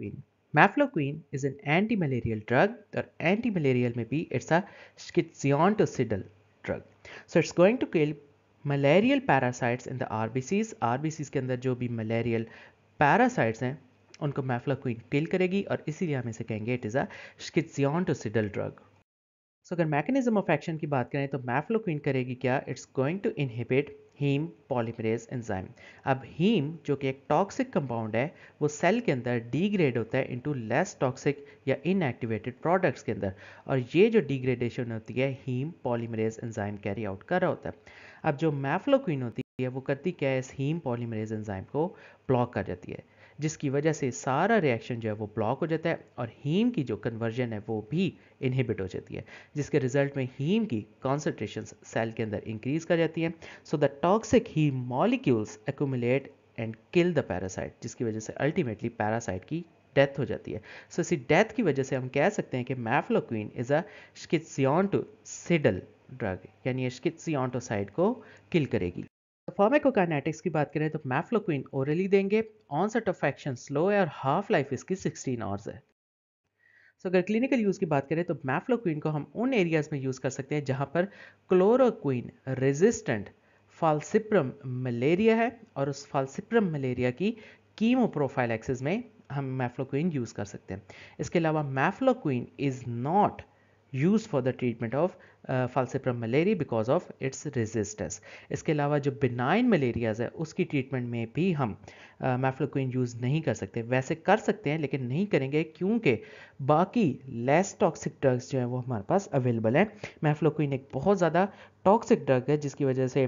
mafloquine. Mafloquine is an anti-malarial drug or anti-malarial maybe it's a schizoanticidal drug. So it's going to kill malarial parasites in the RBCs RBCs के अंदर जो भी malarial parasites हैं उनको मैफ्लोक्विन किल करेगी और इसीलिए हम इसे कहेंगे it is a drug so अगर मैकेनिज्म ऑफ एक्शन की बात करें तो मैफ्लोक्वीन करेगी क्या it's going to inhibit heme polymerase enzyme अब हीम जो कि एक टॉक्सिक कंपाउंड है वो सेल के अंदर डिग्रेड होता है इनटू लेस टॉक्सिक या इनएक्टिवेटेड प्रोडक्ट्स के अंदर और ये जो डिग्रेडेशन होती है heme polymerase enzyme carry out कर रहा होता है अब जो मैफ्लोक्विन होती है वो करती क्या है इस हीम पॉलीमरेज एंजाइम को ब्लॉक कर जाती है जिसकी वजह से सारा रिएक्शन जो है वो ब्लॉक हो जाता है और हीम की जो कन्वर्जन है वो भी इनहिबिट हो जाती है जिसके रिजल्ट में हीम की कॉन्सेंट्रेशन सेल के अंदर इंक्रीज कर जाती है so the toxic heme molecules accumulate and kill the parasite जिसकी वजह से अल्टीमेटली पैरासाइट की डेथ हो जाती है सो so, इसी डेथ की वजह से हम कह सकते हैं कि mefloquine is a schizonticidal drug यानी स्किट्सियनटोसाइड को किल करेगी फॉर्मेकोकाइनेटिक्स की बात करें तो मैफ्लोक्विन ओरली देंगे ऑनसेट ऑफ एक्शन स्लो है और हाफ लाइफ इसकी 16 आवर्स है सो अगर क्लिनिकल यूज़ की बात करें तो मैफ्लोक्विन को हम उन एरियाज में यूज़ कर सकते हैं जहाँ पर क्लोरोक्विन रेजिस्टेंट फालसिप्रम मलेरिया है और उस फालसिप्रम मलेरिया की कीमो प्रोफाइल एक्सेस में हम मैफ्लोक्विन यूज़ कर सकते हैं इसके अलावा mefloquine is not use for the treatment of falciparum malaria because of its resistance इसके अलावा जो बिनाइन मलेरियाज है उसकी ट्रीटमेंट में भी हम मैफ्लोक्विन uh, यूज़ नहीं कर सकते वैसे कर सकते हैं लेकिन नहीं करेंगे क्योंकि बाकी लेस टॉक्सिक ड्रग्स जो हैं वो हमारे पास अवेलेबल हैं मैफ्लोक्विन एक बहुत ज़्यादा टॉक्सिक ड्रग है जिसकी वजह से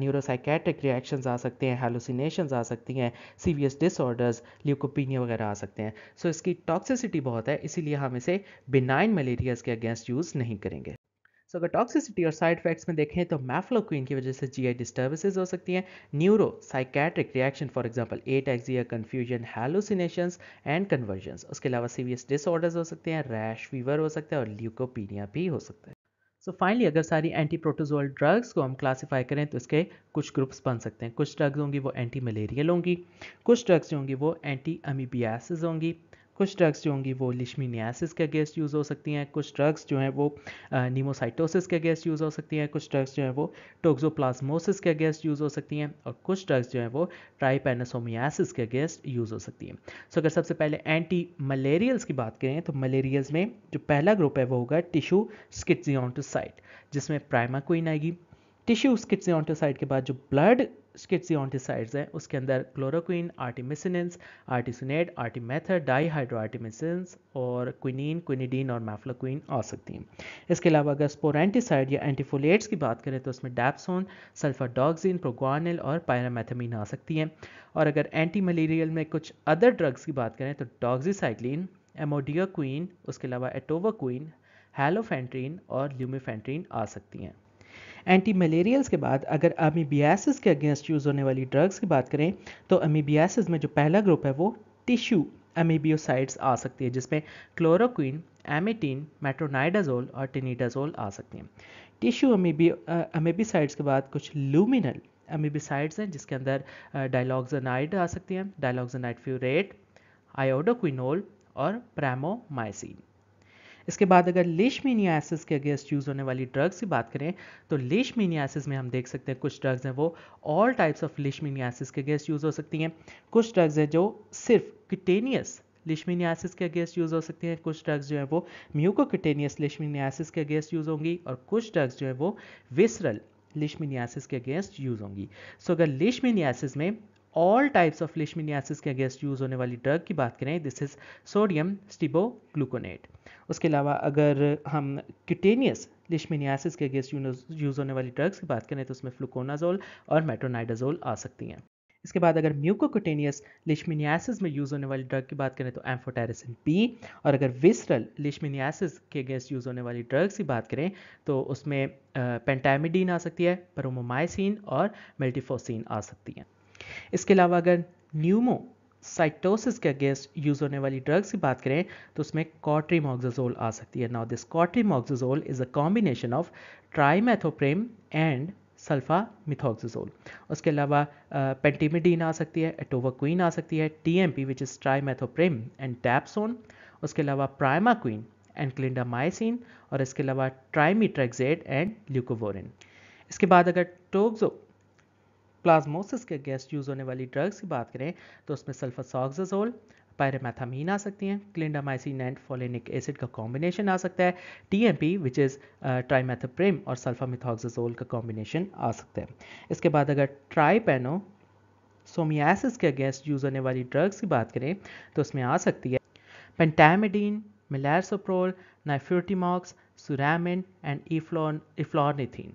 न्यूरोसाइकेट्रिक रिएक्शंस आ सकते हैं हेलोसिनेशंस आ सकती हैं सीवियस डिसऑर्डर्स ल्यूकोपीनिया वगैरह आ सकते हैं सो so, इसकी टॉक्सिसिटी बहुत है इसीलिए हम इसे बिनाइन मलेरियाज के अगेंस्ट यूज़ नहीं करेंगे सो अगर टॉक्सिसिटी और साइड इफेक्ट्स में देखें तो मैफ्लोक्वीन की वजह से जीआई डिस्टर्बेंसेज हो सकती हैं neuropsychiatric reaction for example ataxia confusion hallucinations and convulsion उसके अलावा सीवियस डिसऑर्डर्स हो सकते हैं रैश फीवर हो सकता है और ल्यूकोपीनिया भी हो सकता है सो so फाइनली अगर सारी एंटी प्रोटोजोअल ड्रग्स को हम क्लासीफाई करें तो इसके कुछ ग्रुप्स बन सकते हैं कुछ ड्रग्स होंगी वो एंटी मलेरियल होंगी कुछ ड्रग्स होंगी वो एंटी अमीबियासिस होंगी कुछ ड्रग्स जो होंगी वो लिशमिनियासिस के अगेंस्ट यूज़ हो सकती हैं कुछ ड्रग्स जो हैं वो नीमोसाइटोसिस के अगेंस्ट यूज़ हो सकती हैं कुछ ड्रग्स जो हैं वो टोक्सोप्लाज्मोसिस के अगेंस्ट यूज़ हो सकती हैं और कुछ ड्रग्स जो हैं वो ट्राइपेनासोमियासिस के अगेंस्ट यूज़ हो सकती हैं सो अगर सबसे पहले एंटी मलेरियल्स की बात करें तो मलेरियल्स में जो पहला ग्रुप है वो होगा टिशू स्किट्जियोटोसाइट जिसमें प्राइमा आएगी टिश्यू स्किट्सियोटोसाइट के बाद जो ब्लड स्किट्सियोन्टिसाइड्स हैं उसके अंदर क्लोरोक्विन आर्टिमिसिनेंस आर्टिसनेट आर्टिमेथर डाईहाइड्रोआर्टिमिसिन्स और क्विनीन क्विनिडीन और मैफ्लोक्विन आ सकती हैं इसके अलावा अगर स्पोरेंटिसाइड या एंटीफोलेट्स की बात करें तो उसमें डैप्सोन डॉक्सिन प्रोगवानिल और पायरामेथामिन आ सकती हैं और अगर एंटी मलेरियल में कुछ अदर ड्रग्स की बात करें तो डॉक्जीसाइक्लिन एमोडिया उसके अलावा एटोवा हेलोफेंट्रीन और ल्यूमिफेंट्रीन आ सकती हैं एंटी मलेरियल्स के बाद अगर अमीबियासिस के अगेंस्ट यूज़ होने वाली ड्रग्स की बात करें तो अमीबियासिस में जो पहला ग्रुप है वो टिश्यू अमीबियोसाइड्स आ सकती है जिसमें क्लोरोक्विन एमिटीन मेट्रोनाइडाजोल और टिनीडाजोल आ सकती हैं टिश्यू अमीबियो अमीबिसाइड्स के बाद कुछ लूमिनल अमीबिसाइड्स हैं जिसके अंदर डायलॉक्जनाइड आ सकती हैं डायलॉगजनाइड फ्यूरेट आयोडोक्विनोल और प्रैमोमाइसिन इसके बाद अगर लेशमीनियासिस के अगेंस्ट यूज़ होने वाली ड्रग्स की बात करें तो लेशमीनियासिस में हम देख सकते हैं कुछ ड्रग्स हैं वो ऑल टाइप्स ऑफ लेशमीनियासिस के अगेंस्ट यूज़ हो सकती हैं कुछ ड्रग्स हैं जो सिर्फ किटेनियस लिशमिनियासिस के अगेंस्ट यूज़ हो सकती हैं कुछ ड्रग्स जो हैं वो म्यूकोक्यूटेनियस लिशमिनियासिस के अगेंस्ट यूज़ होंगी और कुछ ड्रग्स जो हैं वो विसरल लिशमिनियासिस के अगेंस्ट यूज़ होंगी सो so, अगर लिशमिनियासिस में ऑल टाइप्स ऑफ लेशमिनियासिस के अगेंस्ट यूज़ होने वाली ड्रग की बात करें दिस इज़ सोडियम स्टिबोग्लूकोनेट उसके अलावा अगर हम क्यूटेनियस लिशमिनियासिस के अगेंस्ट यूज़ होने वाली ड्रग्स की बात करें तो उसमें फ्लूकोनाजोल और मेट्रोनाइडाजोल आ सकती हैं इसके बाद अगर म्यूकोकुटेनियस लिशमिनियासिस में यूज़ होने वाली ड्रग की बात करें तो एम्फोटेरिसिन पी और अगर विसरल लिशमिनियासिस के अगेंस्ट यूज़ होने वाली ड्रग्स की बात करें तो उसमें पेंटामिडीन आ सकती है परोमोमाइसिन और मल्टीफोसिन आ सकती हैं इसके अलावा अगर न्यूमो साइटोसिस के अगेंस्ट यूज होने वाली ड्रग्स की बात करें तो उसमें कॉट्रीमॉक्साजोल आ सकती है now this cotrimoxazole is a combination of trimethoprim and sulfamethoxazole उसके अलावा पेंटीमिडीन आ सकती है एटोवाक्वीन आ सकती है TMP which is trimethoprim and dapsone उसके अलावा प्राइमाक्वीन एंड क्लिंडामाइसिन और इसके अलावा ट्राईमीट्रेक्जेट एंड ल्यूकोवोरिन इसके बाद अगर टोक्सो प्लाज्मोसिस के अगेंस्ट यूज़ होने वाली ड्रग्स की बात करें तो उसमें सल्फासॉक्साजोल पायरेमेथामीन आ सकती हैं क्लिंडामाइसिन एंड फोलिनिक एसिड का कॉम्बिनेशन आ सकता है टीएमपी विच इज़ ट्राइमेथोप्रेम और सल्फामिथॉक्सोल का कॉम्बिनेशन आ सकता है इसके बाद अगर ट्राईपेनो सोमियासिस के अगेंस्ट यूज़ होने वाली ड्रग्स की बात करें तो उसमें आ सकती है पेंटामिडीन मिलैरसोप्रोल नाइफ्यूटीमॉक्स सुरामिन एंड इफ्लॉन इफ्लॉर्निथीन